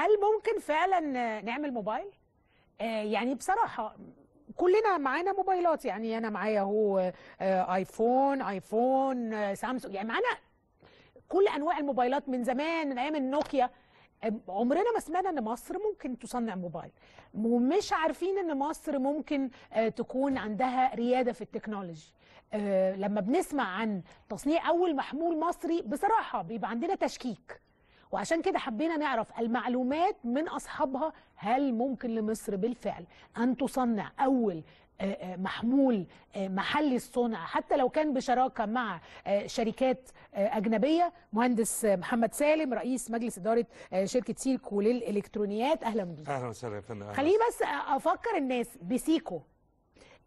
هل ممكن فعلا نعمل موبايل؟ آه، يعني بصراحة كلنا معانا موبايلات يعني أنا معايا هو آه، آيفون آيفون آه، سامسونج يعني معانا كل أنواع الموبايلات من زمان من أيام النوكيا عمرنا ما سمعنا ان مصر ممكن تصنع موبايل ومش عارفين ان مصر ممكن تكون عندها رياده في التكنولوجي لما بنسمع عن تصنيع اول محمول مصري بصراحه بيبقى عندنا تشكيك وعشان كده حبينا نعرف المعلومات من أصحابها هل ممكن لمصر بالفعل أن تصنع أول آه، آه، محمول آه، محلي الصنع حتى لو كان بشراكة مع شركات أجنبية مهندس محمد سالم رئيس مجلس إدارة شركة سيكو للإلكترونيات أهلا بيك أهلا وسهلا يا خليني بس أفكر الناس بسيكو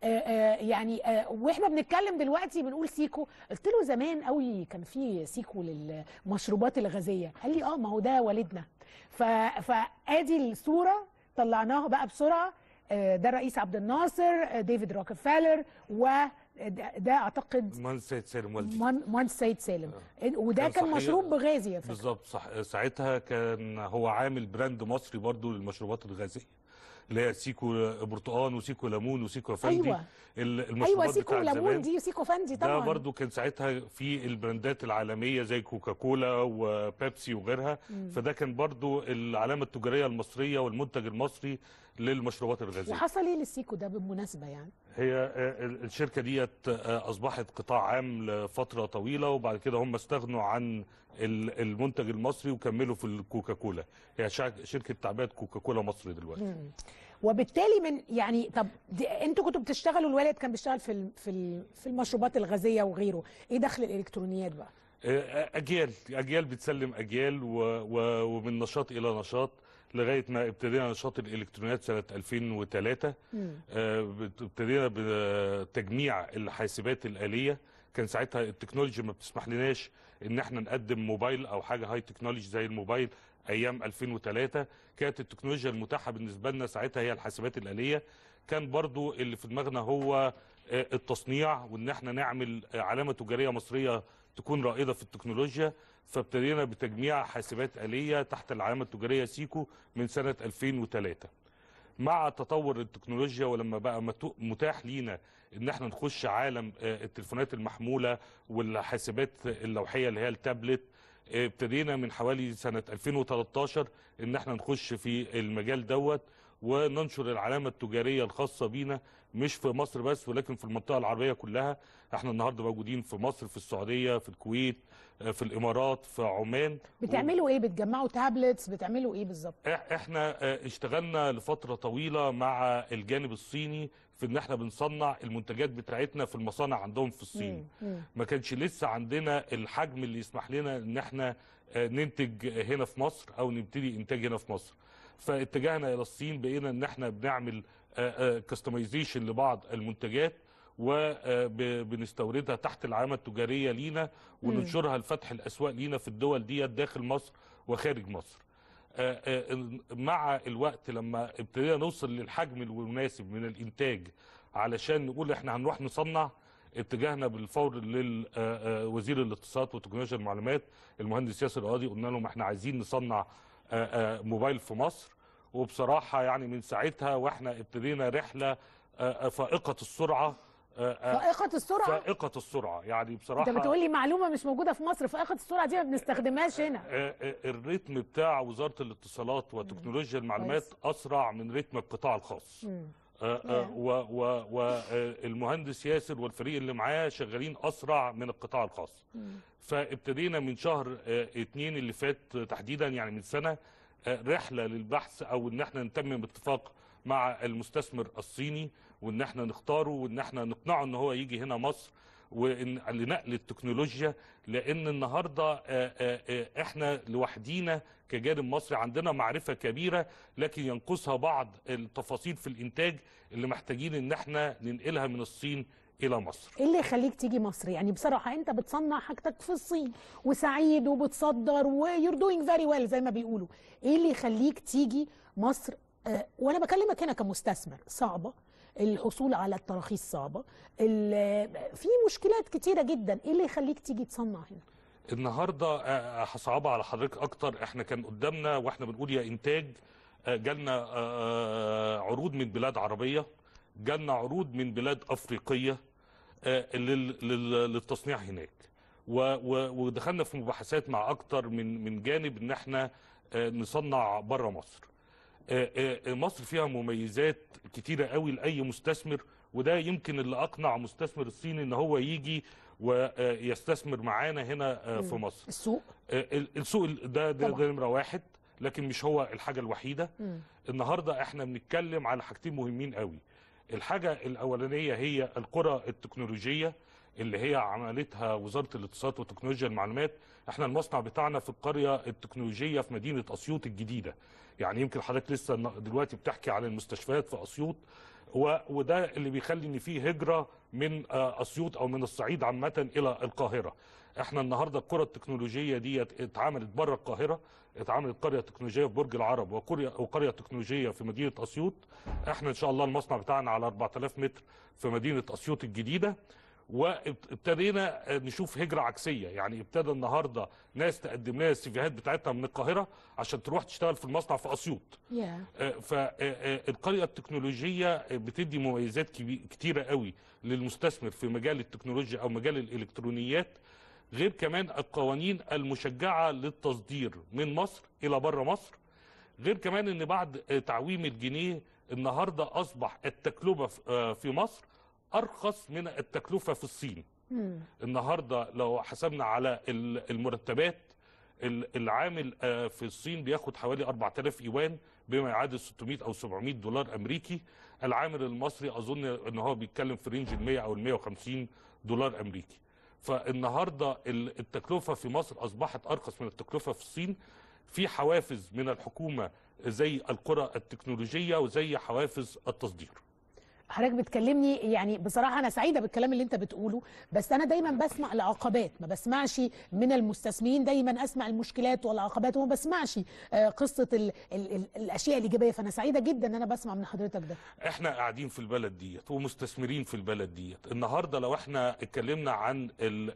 آه، آه، يعني آه، واحنا بنتكلم دلوقتي بنقول سيكو قلت له زمان قوي كان في سيكو للمشروبات الغازيه قال لي اه ما هو ده والدنا فادي الصوره طلعناها بقى بسرعه ده الرئيس عبد الناصر ديفيد روكفيلر و ده, اعتقد مهندس سيد سالم والدي مهندس سيد سالم آه. وده كان, كان مشروب بغازي بالظبط صح ساعتها كان هو عامل براند مصري برضو للمشروبات الغازيه اللي هي سيكو برتقان وسيكو ليمون وسيكو افندي أيوة. أيوة، المشروبات ايوه سيكو ليمون دي وسيكو افندي طبعا ده برضو كان ساعتها في البراندات العالميه زي كوكا كولا وبيبسي وغيرها مم. فده كان برضو العلامه التجاريه المصريه والمنتج المصري للمشروبات الغازيه وحصل ايه للسيكو ده بالمناسبه يعني هي آه، الشركه ديت آه، اصبحت قطاع عام لفتره طويله وبعد كده هم استغنوا عن المنتج المصري وكملوا في الكوكاكولا هي يعني شركه تعبئه كوكاكولا مصر دلوقتي وبالتالي من يعني طب انتوا كنتوا بتشتغلوا الوالد كان بيشتغل في في في المشروبات الغازيه وغيره ايه دخل الالكترونيات بقى آه، اجيال اجيال بتسلم اجيال ومن نشاط الى نشاط لغايه ما ابتدينا نشاط الالكترونيات سنه 2003 آه، ابتدينا بتجميع الحاسبات الاليه كان ساعتها التكنولوجي ما بتسمح لناش ان احنا نقدم موبايل او حاجه هاي تكنولوجي زي الموبايل ايام 2003 كانت التكنولوجيا المتاحه بالنسبه لنا ساعتها هي الحاسبات الاليه كان برضو اللي في دماغنا هو آه، التصنيع وان احنا نعمل آه، علامه تجاريه مصريه تكون رائده في التكنولوجيا فابتدينا بتجميع حاسبات آلية تحت العلامة التجارية سيكو من سنة 2003 مع تطور التكنولوجيا ولما بقى متاح لينا ان احنا نخش عالم آه، التليفونات المحمولة والحاسبات اللوحية اللي هي التابلت آه، ابتدينا من حوالي سنة 2013 ان احنا نخش في المجال دوت وننشر العلامة التجارية الخاصة بينا مش في مصر بس ولكن في المنطقة العربية كلها احنا النهاردة موجودين في مصر في السعودية في الكويت آه، في الامارات في عمان بتعملوا و... ايه بتجمعوا تابلتس بتعملوا ايه بالظبط احنا آه، اشتغلنا لفترة طويلة مع الجانب الصيني في ان احنا بنصنع المنتجات بتاعتنا في المصانع عندهم في الصين مم. ما كانش لسه عندنا الحجم اللي يسمح لنا ان احنا آه، ننتج هنا في مصر او نبتدي انتاج هنا في مصر فاتجهنا الى الصين بقينا ان احنا بنعمل كاستمايزيشن آه، آه، لبعض المنتجات وبنستوردها آه، تحت العلامه التجاريه لينا وننشرها لفتح الاسواق لينا في الدول دي داخل مصر وخارج مصر مع الوقت لما ابتدينا نوصل للحجم المناسب من الانتاج علشان نقول احنا هنروح نصنع اتجهنا بالفور لوزير الاتصالات وتكنولوجيا المعلومات المهندس ياسر قاضي قلنا لهم احنا عايزين نصنع موبايل في مصر وبصراحه يعني من ساعتها واحنا ابتدينا رحله آه، آه، فائقه السرعه آه، فائقة السرعة فائقة السرعة يعني بصراحة انت بتقول لي معلومة مش موجودة في مصر فائقة السرعة دي ما بنستخدمهاش هنا الريتم بتاع وزارة الاتصالات وتكنولوجيا المعلومات أسرع من ريتم القطاع الخاص والمهندس ياسر والفريق اللي معاه شغالين أسرع من القطاع الخاص فابتدينا من شهر اتنين اللي فات تحديدا يعني من سنة رحله للبحث او ان احنا نتمم اتفاق مع المستثمر الصيني وان احنا نختاره وان احنا نقنعه ان هو يجي هنا مصر وان لنقل التكنولوجيا لان النهارده آه، آه، آه، احنا لوحدينا كجانب مصري عندنا معرفه كبيره لكن ينقصها بعض التفاصيل في الانتاج اللي محتاجين ان احنا ننقلها من الصين الى مصر ايه اللي يخليك تيجي مصر يعني بصراحه انت بتصنع حاجتك في الصين وسعيد وبتصدر ويور دوينج فيري ويل زي ما بيقولوا ايه اللي يخليك تيجي مصر آه وانا بكلمك هنا كمستثمر صعبه الحصول على التراخيص صعبه آه، في مشكلات كتيره جدا ايه اللي يخليك تيجي تصنع هنا النهارده آه، آه، هصعبها على حضرتك اكتر احنا كان قدامنا واحنا بنقول يا انتاج جالنا عروض من بلاد عربيه جالنا عروض من بلاد افريقيه آه، للتصنيع هناك ودخلنا في مباحثات مع اكتر من من جانب ان احنا آه، نصنع بره مصر آه، مصر فيها مميزات كتيرة قوي لأي مستثمر وده يمكن اللي أقنع مستثمر الصيني إن هو يجي ويستثمر معانا هنا في مصر السوق السوق ده ده, ده نمرة واحد لكن مش هو الحاجة الوحيدة النهاردة احنا بنتكلم على حاجتين مهمين قوي الحاجة الأولانية هي القرى التكنولوجية اللي هي عملتها وزارة الاتصالات وتكنولوجيا المعلومات احنا المصنع بتاعنا في القرية التكنولوجية في مدينة أسيوط الجديدة يعني يمكن حضرتك لسه دلوقتي بتحكي على المستشفيات في أسيوط وده اللي بيخلي ان في هجرة من آه، أسيوط أو من الصعيد عامة إلى القاهرة احنا النهارده الكره التكنولوجيه ديت اتعملت بره القاهره اتعملت قريه تكنولوجيه في برج العرب وقريه وقريه تكنولوجيه في مدينه اسيوط احنا ان شاء الله المصنع بتاعنا على 4000 متر في مدينه اسيوط الجديده وابتدينا نشوف هجرة عكسية يعني ابتدى النهاردة ناس تقدم لنا السيفيهات بتاعتها من القاهرة عشان تروح تشتغل في المصنع في أسيوط yeah. آه، فالقرية آه، آه، التكنولوجية بتدي مميزات كتيرة قوي للمستثمر في مجال التكنولوجيا أو مجال الإلكترونيات غير كمان القوانين المشجعة للتصدير من مصر إلى بره مصر غير كمان أن بعد تعويم الجنيه النهاردة أصبح التكلفة آه، في مصر أرخص من التكلفة في الصين النهاردة لو حسبنا على المرتبات العامل آه، في الصين بياخد حوالي 4000 ايوان بما يعادل 600 او 700 دولار امريكي العامل المصري اظن ان هو بيتكلم في رينج ال 100 او ال 150 دولار امريكي فالنهارده التكلفه في مصر اصبحت ارخص من التكلفه في الصين في حوافز من الحكومه زي القرى التكنولوجيه وزي حوافز التصدير حضرتك بتكلمني يعني بصراحه انا سعيده بالكلام اللي انت بتقوله بس انا دايما بسمع العقبات ما بسمعش من المستثمرين دايما اسمع المشكلات والعقبات وما بسمعش آه، قصه الـ الـ الـ الاشياء الايجابيه فانا سعيده جدا ان انا بسمع من حضرتك ده احنا قاعدين في البلد ديت ومستثمرين في البلد ديت النهارده لو احنا اتكلمنا عن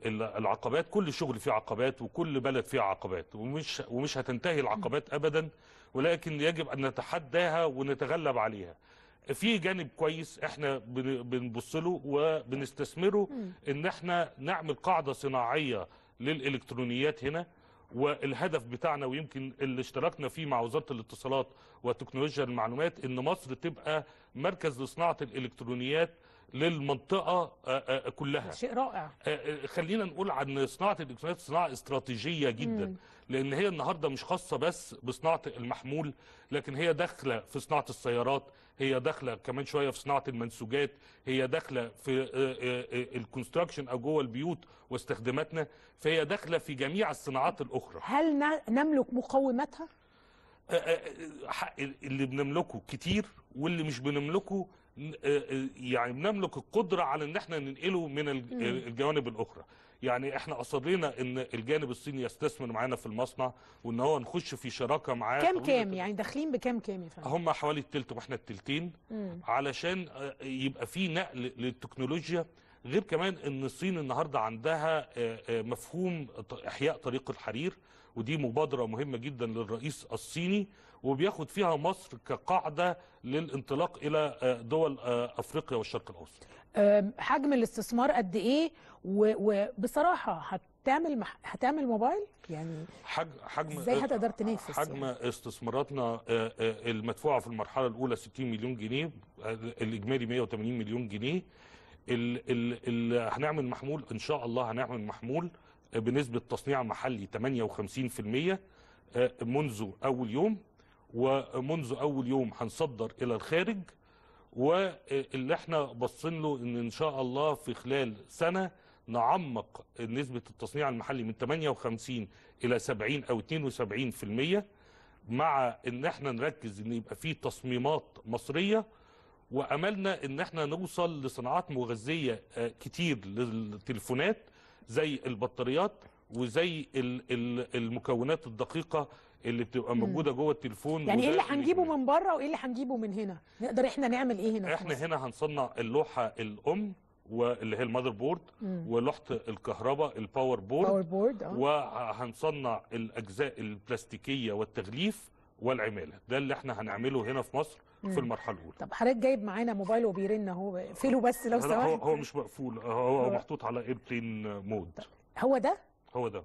العقبات كل شغل فيه عقبات وكل بلد فيها عقبات ومش ومش هتنتهي العقبات ابدا ولكن يجب ان نتحداها ونتغلب عليها في جانب كويس احنا بنبص له وبنستثمره ان احنا نعمل قاعده صناعيه للالكترونيات هنا والهدف بتاعنا ويمكن اللي اشتركنا فيه مع وزاره الاتصالات وتكنولوجيا المعلومات ان مصر تبقى مركز لصناعه الالكترونيات للمنطقه كلها شيء رائع خلينا نقول عن صناعه الالكترونيات صناعه استراتيجيه جدا مم. لان هي النهارده مش خاصه بس بصناعه المحمول لكن هي داخله في صناعه السيارات هي داخله كمان شويه في صناعه المنسوجات هي داخله في آه، آه، آه، الكونستراكشن او جوه البيوت واستخداماتنا فهي داخله في جميع الصناعات الاخرى هل نملك مقوماتها اللي بنملكه كتير واللي مش بنملكه يعني بنملك القدره على ان احنا ننقله من الجوانب الاخرى يعني احنا اصرينا ان الجانب الصيني يستثمر معانا في المصنع وان هو نخش في شراكه معاه كام كام يعني داخلين بكام كام يا فندم هم حوالي التلت واحنا التلتين مم. علشان آه، يبقى في نقل للتكنولوجيا غير كمان ان الصين النهارده عندها آه، آه، مفهوم احياء طريق الحرير ودي مبادرة مهمة جدا للرئيس الصيني وبياخد فيها مصر كقاعدة للانطلاق إلى آه، دول آه، أفريقيا والشرق الأوسط حجم الاستثمار قد إيه وبصراحة هتعمل هتعمل موبايل يعني حجم حجم ازاي هتقدر تنافس يعني؟ حجم يعني؟ استثماراتنا آه، المدفوعه في المرحله الاولى 60 مليون جنيه الاجمالي 180 مليون جنيه ال... ال... ال... هنعمل محمول ان شاء الله هنعمل محمول بنسبة تصنيع محلي 58% آه، منذ أول يوم ومنذ أول يوم هنصدر إلى الخارج واللي احنا بصين له ان ان شاء الله في خلال سنه نعمق نسبه التصنيع المحلي من 58 الى 70 او 72% مع ان احنا نركز ان يبقى في تصميمات مصريه واملنا ان احنا نوصل لصناعات مغذيه آه، كتير للتليفونات زي البطاريات وزي المكونات الدقيقه اللي بتبقى موجوده جوه التليفون يعني ايه اللي هنجيبه من بره وايه اللي هنجيبه من هنا نقدر احنا نعمل ايه هنا احنا هنا هنصنع اللوحه الام واللي هي المذر بورد ولوحه الكهرباء الباور بورد, باور بورد آه. وهنصنع الاجزاء البلاستيكيه والتغليف والعماله ده اللي احنا هنعمله هنا في مصر في المرحله الاولى طب حضرتك جايب معانا موبايل وبيرن اهو اقفله بس لو سمحت هو هو مش مقفول هو, هو محطوط على ايربلين مود هو ده هو ده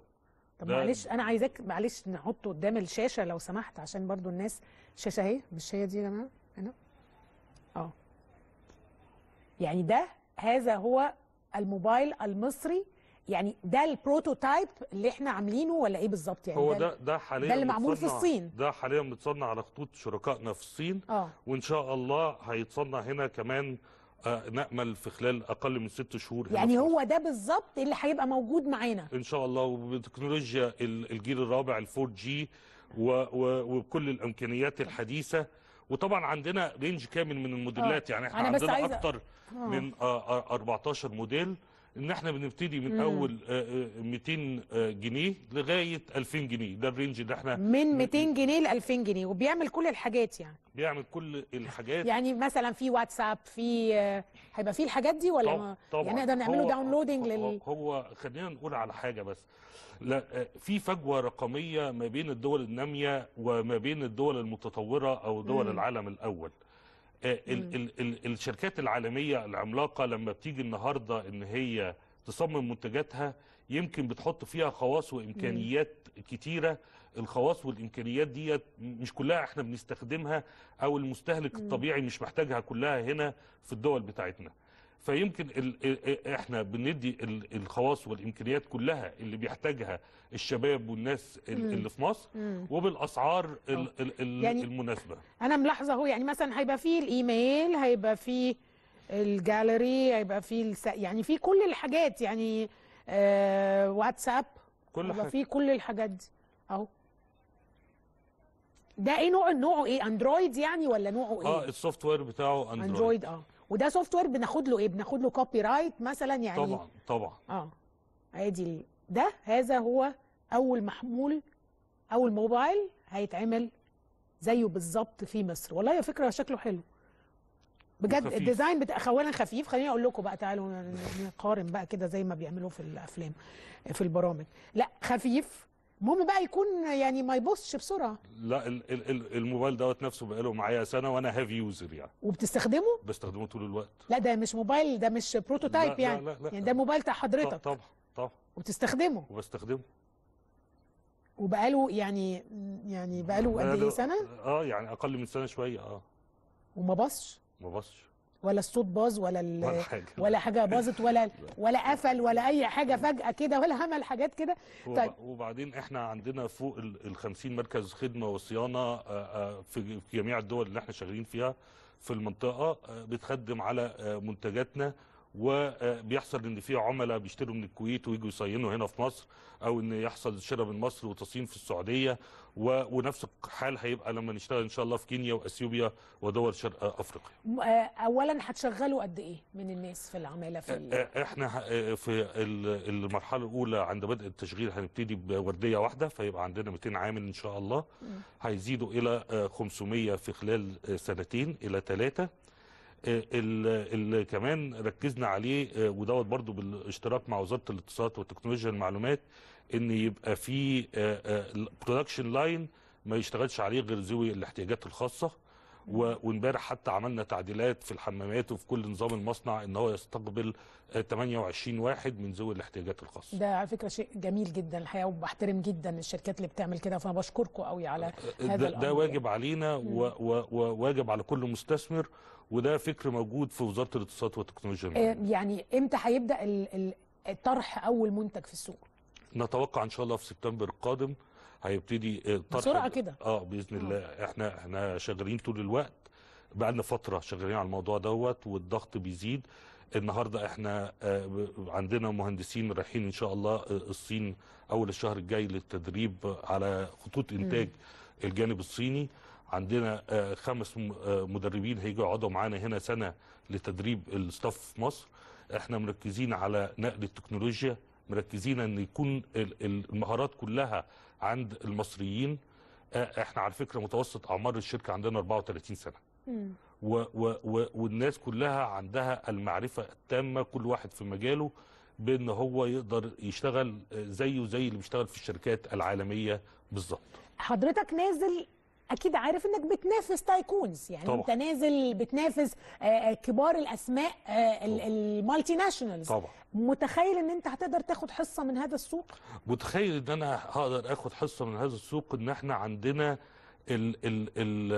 طب معلش انا عايزاك معلش نحطه قدام الشاشه لو سمحت عشان برضو الناس الشاشه اهي مش هي دي يا جماعه هنا اه يعني ده هذا هو الموبايل المصري يعني ده البروتوتايب اللي احنا عاملينه ولا ايه بالظبط يعني هو ده ده حاليا ده اللي معمول في الصين ده حاليا بيتصنع على خطوط شركائنا في الصين آه. وان شاء الله هيتصنع هنا كمان آه نامل في خلال اقل من ست شهور يعني هو ده بالظبط اللي هيبقى موجود معانا ان شاء الله وبتكنولوجيا الجيل الرابع الفور جي وبكل الامكانيات الحديثه وطبعا عندنا رينج كامل من الموديلات آه. يعني احنا عندنا عايزة... اكتر آه. من آه 14 موديل ان احنا بنبتدي من مم. اول 200 آه، آه، آه، جنيه لغايه 2000 جنيه ده الرينج اللي احنا من 200 جنيه ل 2000 جنيه وبيعمل كل الحاجات يعني بيعمل كل الحاجات يعني مثلا في واتساب في هيبقى في الحاجات دي ولا يعني طبعا, يعني نقدر نعمله داونلودنج لل هو خلينا نقول على حاجه بس لا في فجوه رقميه ما بين الدول الناميه وما بين الدول المتطوره او دول مم. العالم الاول آه، ال ال ال الشركات العالمية العملاقة لما بتيجي النهاردة ان هي تصمم منتجاتها يمكن بتحط فيها خواص وامكانيات كتيرة الخواص والامكانيات دي مش كلها احنا بنستخدمها او المستهلك الطبيعي مش محتاجها كلها هنا في الدول بتاعتنا فيمكن الـ احنا بندي الخواص والامكانيات كلها اللي بيحتاجها الشباب والناس اللي في مصر وبالاسعار الـ الـ يعني المناسبه انا ملاحظه اهو يعني مثلا هيبقى فيه الايميل هيبقى فيه الجاليري هيبقى فيه الس... يعني في كل الحاجات يعني آه واتساب كل حاجه في كل الحاجات دي اهو ده ايه نوع نوعه ايه اندرويد يعني ولا نوعه ايه اه السوفت وير بتاعه اندرويد, أندرويد اه وده سوفت وير بناخد له ايه بناخد له كوبي رايت مثلا يعني طبعا طبعا اه ادي ده هذا هو اول محمول اول موبايل هيتعمل زيه بالظبط في مصر والله يا فكره شكله حلو بجد الديزاين بتاع اولا خفيف خليني اقول لكم بقى تعالوا نقارن بقى كده زي ما بيعملوا في الافلام في البرامج لا خفيف المهم بقى يكون يعني ما يبصش بسرعه لا ال ال الموبايل دوت نفسه بقاله معايا سنه وانا هاف يوزر يعني وبتستخدمه بستخدمه طول الوقت لا ده مش موبايل ده مش بروتوتايب يعني لا لا لا يعني ده موبايل بتاع حضرتك طبعا طبعا وبتستخدمه وبستخدمه وبقاله يعني يعني بقاله قد ايه سنه اه يعني اقل من سنه شويه اه وما بصش ما بصش ولا الصوت باظ ولا ولا حاجه ولا حاجه باظت ولا ولا قفل ولا اي حاجه فجاه كده ولا همل حاجات كده طيب وبعدين احنا عندنا فوق ال 50 مركز خدمه وصيانه في جميع الدول اللي احنا شغالين فيها في المنطقه بتخدم على منتجاتنا وبيحصل ان في عملاء بيشتروا من الكويت ويجوا يصينوا هنا في مصر او ان يحصل شراء من مصر وتصين في السعوديه ونفس الحال هيبقى لما نشتغل ان شاء الله في كينيا واثيوبيا ودول شرق افريقيا. آه، اولا هتشغلوا قد ايه من الناس في العماله في آه، آه، احنا في المرحله الاولى عند بدء التشغيل هنبتدي بورديه واحده فيبقى عندنا 200 عامل ان شاء الله هيزيدوا الى 500 في خلال سنتين الى ثلاثه اللي كمان ركزنا عليه آه، ودوت برضو بالاشتراك مع وزاره الاتصالات وتكنولوجيا المعلومات ان يبقى في برودكشن آه، لاين آه، ما يشتغلش عليه غير ذوي الاحتياجات الخاصه وامبارح حتى عملنا تعديلات في الحمامات وفي كل نظام المصنع ان هو يستقبل 28 آه، واحد من ذوي الاحتياجات الخاصه ده على فكره شيء جميل جدا الحقيقه وبحترم جدا الشركات اللي بتعمل كده فانا بشكركم قوي على آه، آه، هذا ده, ده واجب علينا وواجب على كل مستثمر وده فكر موجود في وزاره الاتصالات والتكنولوجيا يعني امتى هيبدا الطرح اول منتج في السوق نتوقع ان شاء الله في سبتمبر القادم هيبتدي بسرعه كده اه باذن آه. الله احنا احنا شغالين طول الوقت بقى لنا فتره شغالين على الموضوع دوت والضغط بيزيد النهارده احنا آه، عندنا مهندسين رايحين ان شاء الله آه، الصين اول الشهر الجاي للتدريب على خطوط انتاج م. الجانب الصيني عندنا خمس مدربين هيجوا يقعدوا معانا هنا سنه لتدريب الاستاف في مصر احنا مركزين على نقل التكنولوجيا مركزين ان يكون المهارات كلها عند المصريين آه، احنا على فكره متوسط اعمار الشركه عندنا 34 سنه و و و والناس كلها عندها المعرفه التامه كل واحد في مجاله بان هو يقدر يشتغل آه، زيه زي اللي بيشتغل في الشركات العالميه بالظبط حضرتك نازل اكيد عارف انك بتنافس تايكونز يعني طبعا. انت نازل بتنافس آه، آه، كبار الاسماء آه، المالتي ناشونالز طبعا متخيل ان انت هتقدر تاخد حصه من هذا السوق متخيل ان انا هقدر اخد حصه من هذا السوق ان احنا عندنا الـ الـ الـ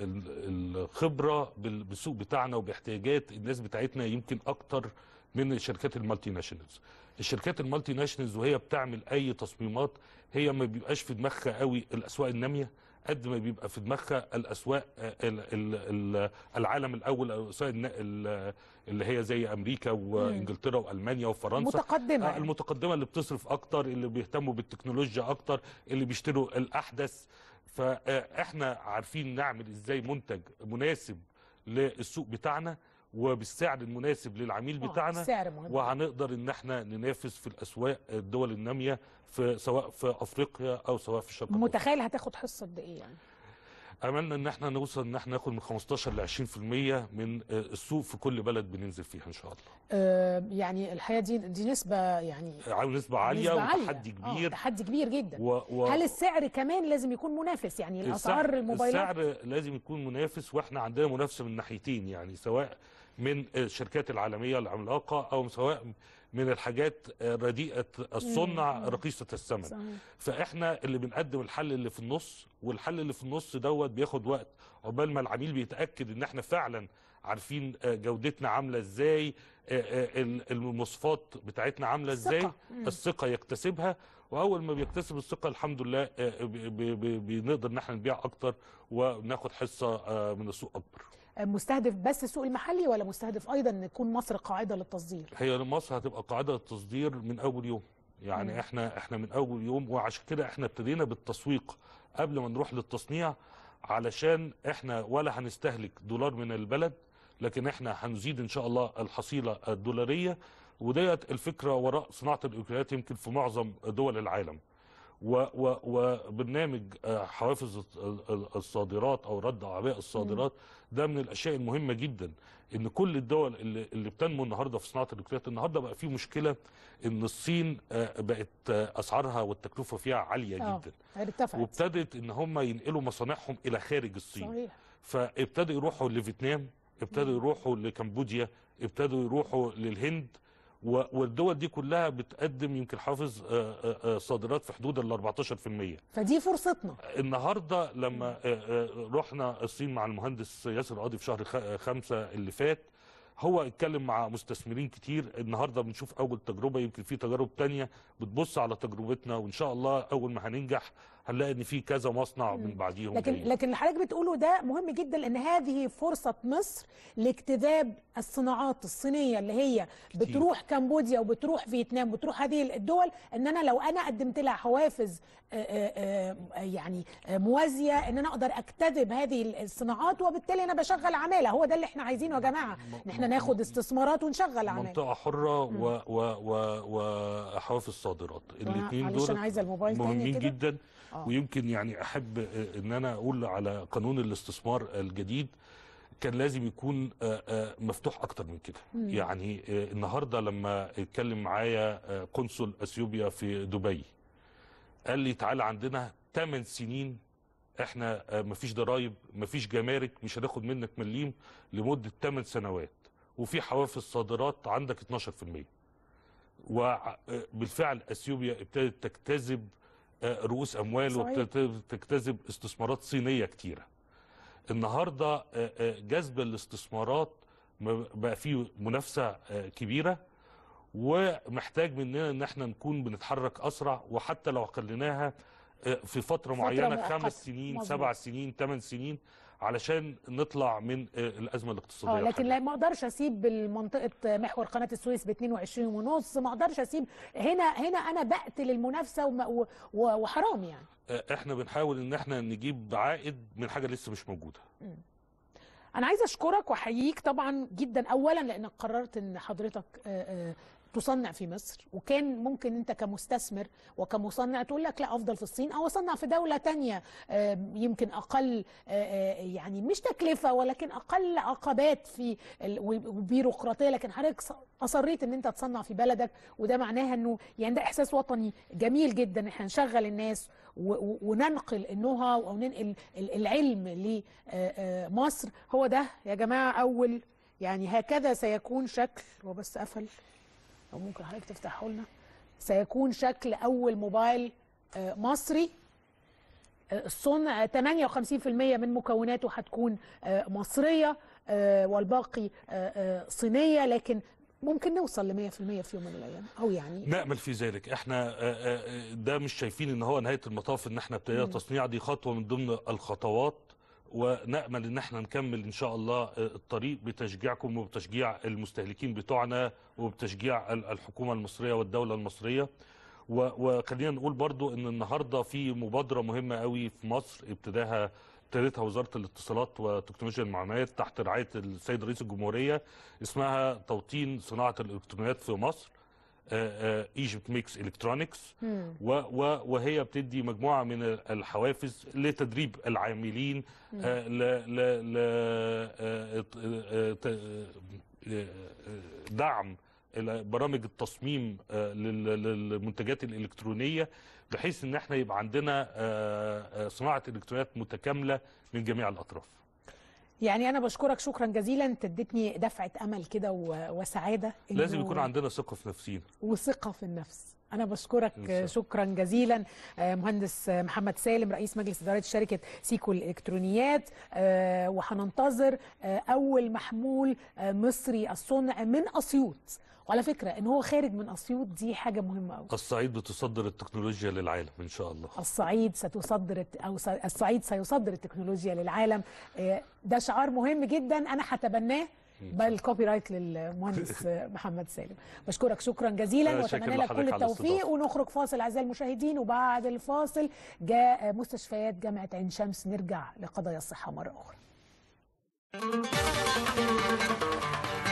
الـ الخبره بالسوق بتاعنا وباحتياجات الناس بتاعتنا يمكن اكتر من شركات المالتي ناشونالز الشركات المالتي ناشونالز وهي بتعمل اي تصميمات هي ما بيبقاش في دماغها قوي الاسواق الناميه قد ما بيبقى في دماغها الاسواق آه، العالم الاول الاسواق اللي هي زي امريكا وانجلترا والمانيا وفرنسا متقدمه آه، المتقدمه اللي بتصرف اكتر اللي بيهتموا بالتكنولوجيا اكتر اللي بيشتروا الاحدث فاحنا آه، عارفين نعمل ازاي منتج مناسب للسوق بتاعنا وبالسعر المناسب للعميل آه، بتاعنا وهنقدر ان احنا ننافس في الاسواق الدول الناميه في سواء في افريقيا او سواء في الشرق متخيل هتاخد حصه قد ايه يعني املنا ان احنا نوصل ان احنا ناخد من 15 ل 20% من آه، السوق في كل بلد بننزل فيها ان شاء الله. أه يعني الحقيقه دي دي نسبه يعني نسبه عاليه نسبة وتحدي عالية. كبير تحدي كبير جدا. و و هل السعر كمان لازم يكون منافس يعني الاسعار الموبايلات السعر لازم يكون منافس واحنا عندنا منافسه من ناحيتين يعني سواء من الشركات العالمية العملاقة أو سواء من الحاجات رديئة الصنع رخيصة الثمن فإحنا اللي بنقدم الحل اللي في النص والحل اللي في النص دوت بياخد وقت عقبال ما العميل بيتأكد إن إحنا فعلا عارفين آه، جودتنا عاملة إزاي آه، آه، المواصفات بتاعتنا عاملة إزاي الثقة يكتسبها واول ما بيكتسب الثقه الحمد لله بنقدر ان احنا نبيع اكتر وناخد حصه من السوق اكبر مستهدف بس السوق المحلي ولا مستهدف ايضا ان تكون مصر قاعده للتصدير هي مصر هتبقى قاعده للتصدير من اول يوم يعني مم. احنا احنا من اول يوم وعشان كده احنا ابتدينا بالتسويق قبل ما نروح للتصنيع علشان احنا ولا هنستهلك دولار من البلد لكن احنا هنزيد ان شاء الله الحصيله الدولاريه وديت الفكره وراء صناعه الاوكريات يمكن في معظم دول العالم وبرنامج آه، حوافز الصادرات او رد اعباء الصادرات ده من الاشياء المهمه جدا ان كل الدول اللي, اللي بتنمو النهارده في صناعه الالكترونيات النهارده بقى في مشكله ان الصين آه، بقت آه، اسعارها والتكلفه فيها عاليه جدا وابتدت ان هم ينقلوا مصانعهم الى خارج الصين صحيح. فابتدوا يروحوا لفيتنام ابتدوا يروحوا لكمبوديا ابتدوا يروحوا للهند والدول دي كلها بتقدم يمكن حافظ آه، آه، آه، صادرات في حدود ال 14% فدي فرصتنا النهارده لما رحنا الصين مع المهندس ياسر قاضي في شهر خمسة اللي فات هو اتكلم مع مستثمرين كتير النهارده بنشوف اول تجربه يمكن في تجارب تانية بتبص على تجربتنا وان شاء الله اول ما هننجح هنلاقي ان في كذا مصنع من بعديهم لكن جايين. لكن اللي حضرتك بتقوله ده مهم جدا لان هذه فرصه مصر لاجتذاب الصناعات الصينيه اللي هي كتير. بتروح كمبوديا وبتروح فيتنام وبتروح هذه الدول ان انا لو انا قدمت لها حوافز آه، آه، آه، يعني موازيه ان انا اقدر اجتذب هذه الصناعات وبالتالي انا بشغل عماله هو ده اللي احنا عايزينه يا جماعه ان احنا ناخد استثمارات ونشغل عماله منطقه حره وحوافز صادرات الاثنين دول عايزه الموبايل مهمين جدا آه. ويمكن يعني احب آه، ان انا اقول على قانون الاستثمار الجديد كان لازم يكون آه، مفتوح اكتر من كده مم. يعني النهارده لما اتكلم معايا قنصل اثيوبيا في دبي قال لي تعالى عندنا 8 سنين احنا مفيش ضرايب مفيش جمارك مش هناخد منك مليم لمده 8 سنوات وفي حوافز صادرات عندك 12% وبالفعل اثيوبيا ابتدت تجتذب رؤوس اموال وبتجتذب استثمارات صينيه كتيره النهارده آه، آه، جذب الاستثمارات بقى فيه منافسه آه، كبيره ومحتاج مننا ان احنا نكون بنتحرك اسرع وحتى لو قلناها في فتره, فترة معينه خمس سنين مزبوط. سبع سنين ثمان سنين علشان نطلع من آه، الازمه الاقتصاديه آه، لكن لا ما اقدرش اسيب منطقه محور قناه السويس ب 22 ونص ما اقدرش اسيب هنا هنا انا بقتل المنافسه وحرام يعني آه، احنا بنحاول ان احنا نجيب عائد من حاجه لسه مش موجوده انا عايز اشكرك واحييك طبعا جدا اولا لانك قررت ان حضرتك تصنع في مصر وكان ممكن انت كمستثمر وكمصنع تقول لك لا افضل في الصين او اصنع في دوله تانية يمكن اقل آه، آه، يعني مش تكلفه ولكن اقل عقبات في وبيروقراطيه لكن حضرتك اصريت ان انت تصنع في بلدك وده معناها انه يعني ده احساس وطني جميل جدا احنا نشغل الناس وننقل النهى او ننقل العلم لمصر آه، هو ده يا جماعه اول يعني هكذا سيكون شكل وبس قفل لو ممكن حضرتك تفتحه لنا سيكون شكل اول موبايل آه، مصري آه، الصنع 58% من مكوناته هتكون آه، مصريه والباقي صينيه لكن ممكن نوصل ل 100% في يوم من الايام او يعني نامل في ذلك احنا ده مش شايفين ان هو نهايه المطاف ان احنا ابتدينا تصنيع دي خطوه من ضمن الخطوات ونأمل ان احنا نكمل ان شاء الله آه، الطريق بتشجيعكم وبتشجيع المستهلكين بتوعنا وبتشجيع الحكومة المصرية والدولة المصرية وخلينا نقول برضو ان النهاردة في مبادرة مهمة قوي في مصر ابتداها ابتدتها وزاره الاتصالات وتكنولوجيا المعلومات تحت رعايه السيد رئيس الجمهوريه اسمها توطين صناعه الالكترونيات في مصر ايجيبت ميكس الكترونكس وهي بتدي مجموعه من الحوافز لتدريب العاملين آه، لدعم آه، آه، برامج التصميم للمنتجات الالكترونيه بحيث ان احنا يبقى عندنا صناعه الكترونيات متكامله من جميع الاطراف يعني انا بشكرك شكرا جزيلا انت اديتني دفعه امل كده وسعاده لازم يكون عندنا ثقه في نفسينا وثقه في النفس انا بشكرك شكرا جزيلا آه، مهندس محمد سالم رئيس مجلس اداره شركه سيكو الالكترونيات آه، وهننتظر آه، اول محمول مصري الصنع من اسيوط وعلى فكرة ان هو خارج من اسيوط دي حاجة مهمة قوي الصعيد بتصدر التكنولوجيا للعالم ان شاء الله الصعيد ستصدر او الصعيد سيصدر التكنولوجيا للعالم آه، ده شعار مهم جدا انا هتبناه بالكوبي رايت للمهندس محمد سالم بشكرك شكرا جزيلا واتمنى لك كل التوفيق ونخرج فاصل اعزائي المشاهدين وبعد الفاصل جاء مستشفيات جامعه عين شمس نرجع لقضايا الصحه مره اخرى